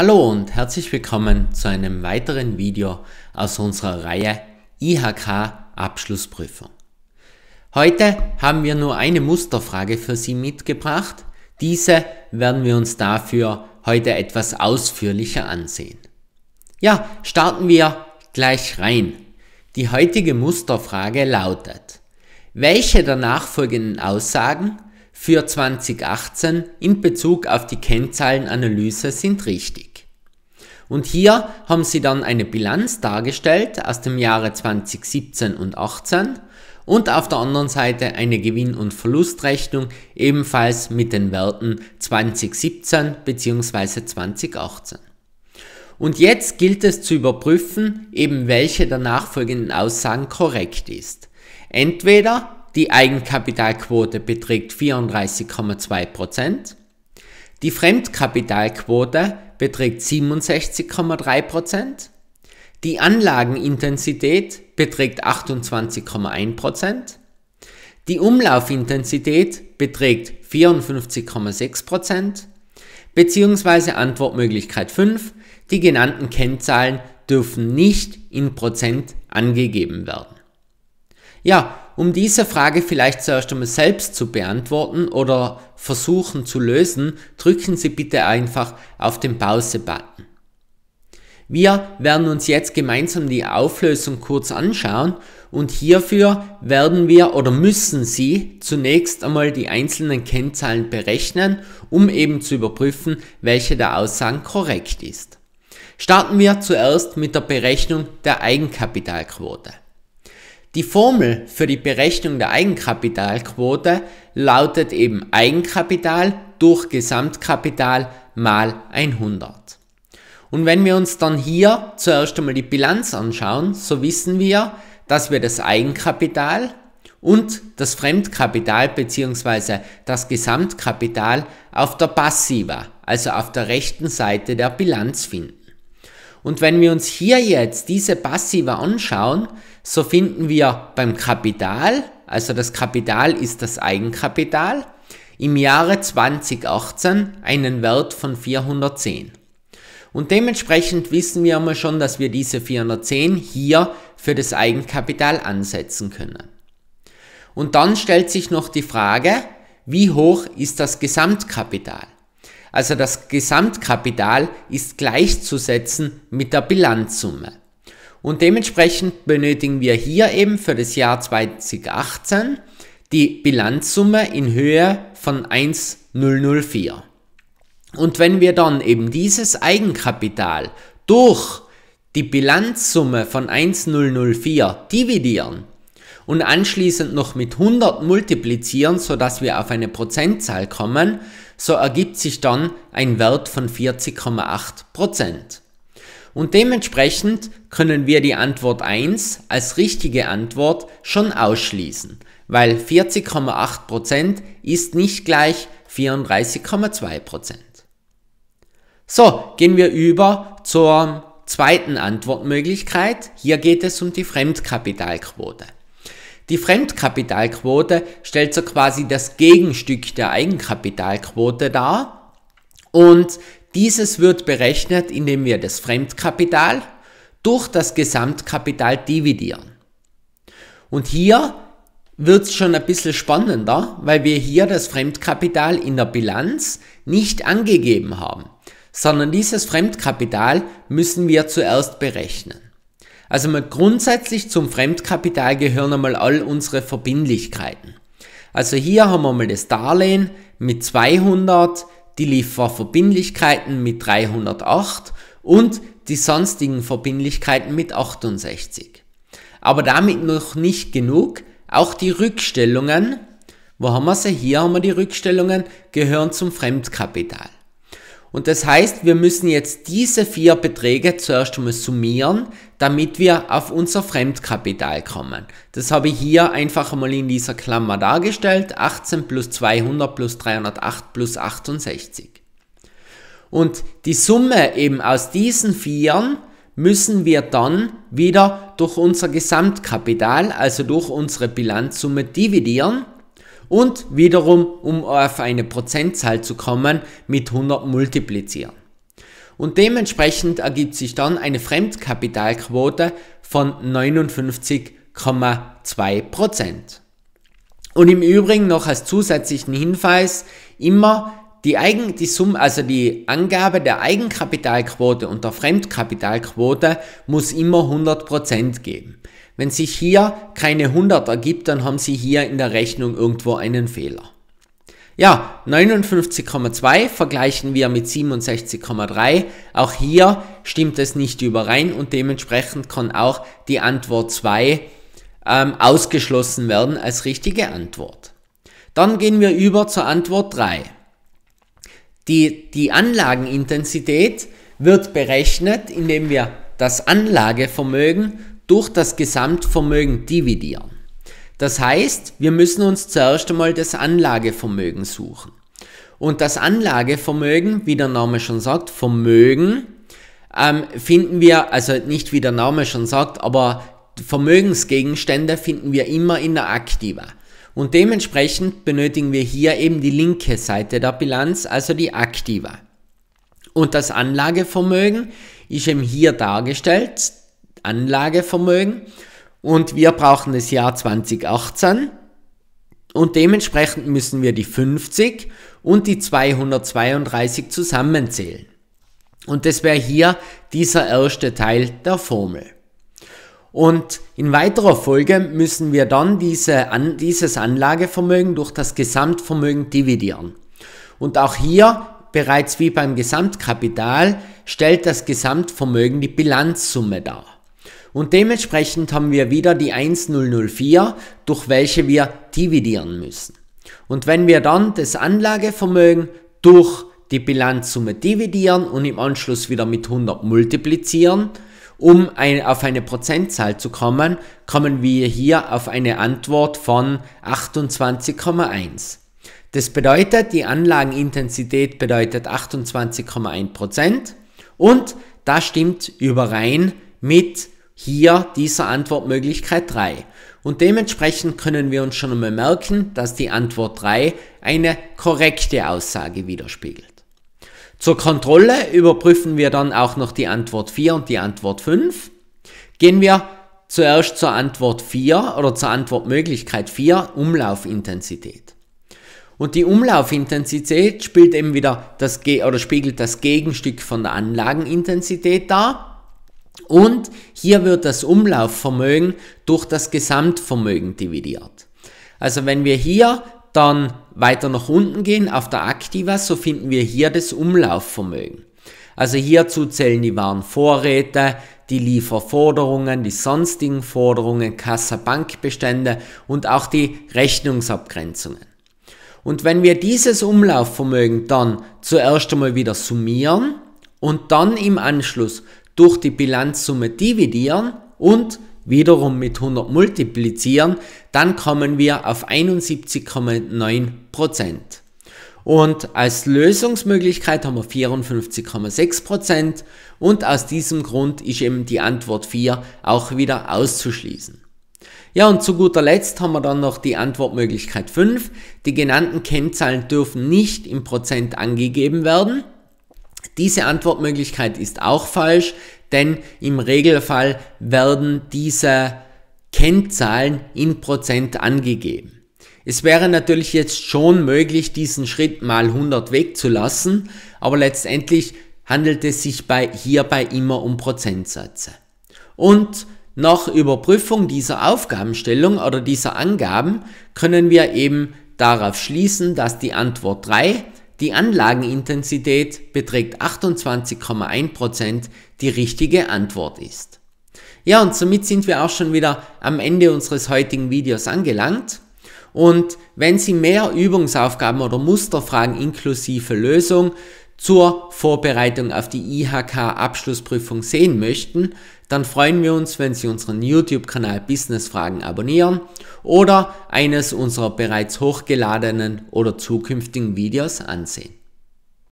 Hallo und herzlich willkommen zu einem weiteren Video aus unserer Reihe IHK Abschlussprüfung. Heute haben wir nur eine Musterfrage für Sie mitgebracht. Diese werden wir uns dafür heute etwas ausführlicher ansehen. Ja, starten wir gleich rein. Die heutige Musterfrage lautet, welche der nachfolgenden Aussagen für 2018 in Bezug auf die Kennzahlenanalyse sind richtig. Und hier haben Sie dann eine Bilanz dargestellt aus dem Jahre 2017 und 2018 und auf der anderen Seite eine Gewinn- und Verlustrechnung ebenfalls mit den Werten 2017 bzw. 2018. Und jetzt gilt es zu überprüfen, eben welche der nachfolgenden Aussagen korrekt ist. Entweder die Eigenkapitalquote beträgt 34,2%. Die Fremdkapitalquote beträgt 67,3%. Die Anlagenintensität beträgt 28,1%. Die Umlaufintensität beträgt 54,6% beziehungsweise Antwortmöglichkeit 5. Die genannten Kennzahlen dürfen nicht in Prozent angegeben werden. Ja, um diese Frage vielleicht zuerst einmal selbst zu beantworten oder versuchen zu lösen, drücken Sie bitte einfach auf den Pause-Button. Wir werden uns jetzt gemeinsam die Auflösung kurz anschauen und hierfür werden wir oder müssen Sie zunächst einmal die einzelnen Kennzahlen berechnen, um eben zu überprüfen, welche der Aussagen korrekt ist. Starten wir zuerst mit der Berechnung der Eigenkapitalquote. Die Formel für die Berechnung der Eigenkapitalquote lautet eben Eigenkapital durch Gesamtkapital mal 100. Und wenn wir uns dann hier zuerst einmal die Bilanz anschauen, so wissen wir, dass wir das Eigenkapital und das Fremdkapital bzw. das Gesamtkapital auf der Passiva, also auf der rechten Seite der Bilanz finden. Und wenn wir uns hier jetzt diese Passive anschauen, so finden wir beim Kapital, also das Kapital ist das Eigenkapital, im Jahre 2018 einen Wert von 410. Und dementsprechend wissen wir einmal schon, dass wir diese 410 hier für das Eigenkapital ansetzen können. Und dann stellt sich noch die Frage, wie hoch ist das Gesamtkapital? Also das Gesamtkapital ist gleichzusetzen mit der Bilanzsumme. Und dementsprechend benötigen wir hier eben für das Jahr 2018 die Bilanzsumme in Höhe von 1004. Und wenn wir dann eben dieses Eigenkapital durch die Bilanzsumme von 1004 dividieren und anschließend noch mit 100 multiplizieren, sodass wir auf eine Prozentzahl kommen, so ergibt sich dann ein Wert von 40,8%. Und dementsprechend können wir die Antwort 1 als richtige Antwort schon ausschließen, weil 40,8% ist nicht gleich 34,2%. So, gehen wir über zur zweiten Antwortmöglichkeit. Hier geht es um die Fremdkapitalquote. Die Fremdkapitalquote stellt so quasi das Gegenstück der Eigenkapitalquote dar und dieses wird berechnet, indem wir das Fremdkapital durch das Gesamtkapital dividieren. Und hier wird es schon ein bisschen spannender, weil wir hier das Fremdkapital in der Bilanz nicht angegeben haben, sondern dieses Fremdkapital müssen wir zuerst berechnen. Also mal grundsätzlich zum Fremdkapital gehören einmal all unsere Verbindlichkeiten. Also hier haben wir mal das Darlehen mit 200, die Lieferverbindlichkeiten mit 308 und die sonstigen Verbindlichkeiten mit 68. Aber damit noch nicht genug, auch die Rückstellungen, wo haben wir sie? Hier haben wir die Rückstellungen, gehören zum Fremdkapital. Und das heißt, wir müssen jetzt diese vier Beträge zuerst einmal summieren, damit wir auf unser Fremdkapital kommen. Das habe ich hier einfach einmal in dieser Klammer dargestellt. 18 plus 200 plus 308 plus 68. Und die Summe eben aus diesen vieren müssen wir dann wieder durch unser Gesamtkapital, also durch unsere Bilanzsumme dividieren und wiederum, um auf eine Prozentzahl zu kommen, mit 100 multiplizieren. Und dementsprechend ergibt sich dann eine Fremdkapitalquote von 59,2%. Und im Übrigen noch als zusätzlichen Hinweis immer die, Eigen, die Summe, also die Angabe der Eigenkapitalquote und der Fremdkapitalquote muss immer 100% geben. Wenn sich hier keine 100 ergibt, dann haben Sie hier in der Rechnung irgendwo einen Fehler. Ja, 59,2 vergleichen wir mit 67,3. Auch hier stimmt es nicht überein und dementsprechend kann auch die Antwort 2 ähm, ausgeschlossen werden als richtige Antwort. Dann gehen wir über zur Antwort 3. Die, die Anlagenintensität wird berechnet, indem wir das Anlagevermögen durch das Gesamtvermögen dividieren. Das heißt, wir müssen uns zuerst einmal das Anlagevermögen suchen. Und das Anlagevermögen, wie der Name schon sagt, Vermögen, ähm, finden wir, also nicht wie der Name schon sagt, aber Vermögensgegenstände finden wir immer in der Aktiva. Und dementsprechend benötigen wir hier eben die linke Seite der Bilanz, also die Aktiva. Und das Anlagevermögen ist eben hier dargestellt Anlagevermögen und wir brauchen das Jahr 2018 und dementsprechend müssen wir die 50 und die 232 zusammenzählen. Und das wäre hier dieser erste Teil der Formel. Und in weiterer Folge müssen wir dann diese, an, dieses Anlagevermögen durch das Gesamtvermögen dividieren. Und auch hier, bereits wie beim Gesamtkapital, stellt das Gesamtvermögen die Bilanzsumme dar. Und dementsprechend haben wir wieder die 1004, durch welche wir dividieren müssen. Und wenn wir dann das Anlagevermögen durch die Bilanzsumme dividieren und im Anschluss wieder mit 100 multiplizieren, um ein, auf eine Prozentzahl zu kommen, kommen wir hier auf eine Antwort von 28,1. Das bedeutet, die Anlagenintensität bedeutet 28,1% und das stimmt überein mit hier dieser Antwortmöglichkeit 3. Und dementsprechend können wir uns schon einmal merken, dass die Antwort 3 eine korrekte Aussage widerspiegelt. Zur Kontrolle überprüfen wir dann auch noch die Antwort 4 und die Antwort 5. Gehen wir zuerst zur Antwort 4 oder zur Antwortmöglichkeit 4, Umlaufintensität. Und die Umlaufintensität spielt eben wieder das, oder spiegelt das Gegenstück von der Anlagenintensität dar. Und hier wird das Umlaufvermögen durch das Gesamtvermögen dividiert. Also wenn wir hier dann weiter nach unten gehen auf der Aktiva, so finden wir hier das Umlaufvermögen. Also hierzu zählen die Warenvorräte, die Lieferforderungen, die sonstigen Forderungen, Bankbestände und auch die Rechnungsabgrenzungen. Und wenn wir dieses Umlaufvermögen dann zuerst einmal wieder summieren und dann im Anschluss durch die Bilanzsumme dividieren und wiederum mit 100 multiplizieren, dann kommen wir auf 71,9%. Und als Lösungsmöglichkeit haben wir 54,6% und aus diesem Grund ist eben die Antwort 4 auch wieder auszuschließen. Ja, und zu guter Letzt haben wir dann noch die Antwortmöglichkeit 5. Die genannten Kennzahlen dürfen nicht im Prozent angegeben werden. Diese Antwortmöglichkeit ist auch falsch, denn im Regelfall werden diese Kennzahlen in Prozent angegeben. Es wäre natürlich jetzt schon möglich, diesen Schritt mal 100 wegzulassen, aber letztendlich handelt es sich bei, hierbei immer um Prozentsätze. Und nach Überprüfung dieser Aufgabenstellung oder dieser Angaben können wir eben darauf schließen, dass die Antwort 3 die Anlagenintensität beträgt 28,1%, die richtige Antwort ist. Ja, und somit sind wir auch schon wieder am Ende unseres heutigen Videos angelangt. Und wenn Sie mehr Übungsaufgaben oder Musterfragen inklusive Lösung zur Vorbereitung auf die IHK-Abschlussprüfung sehen möchten, dann freuen wir uns, wenn Sie unseren YouTube-Kanal Business Fragen abonnieren oder eines unserer bereits hochgeladenen oder zukünftigen Videos ansehen.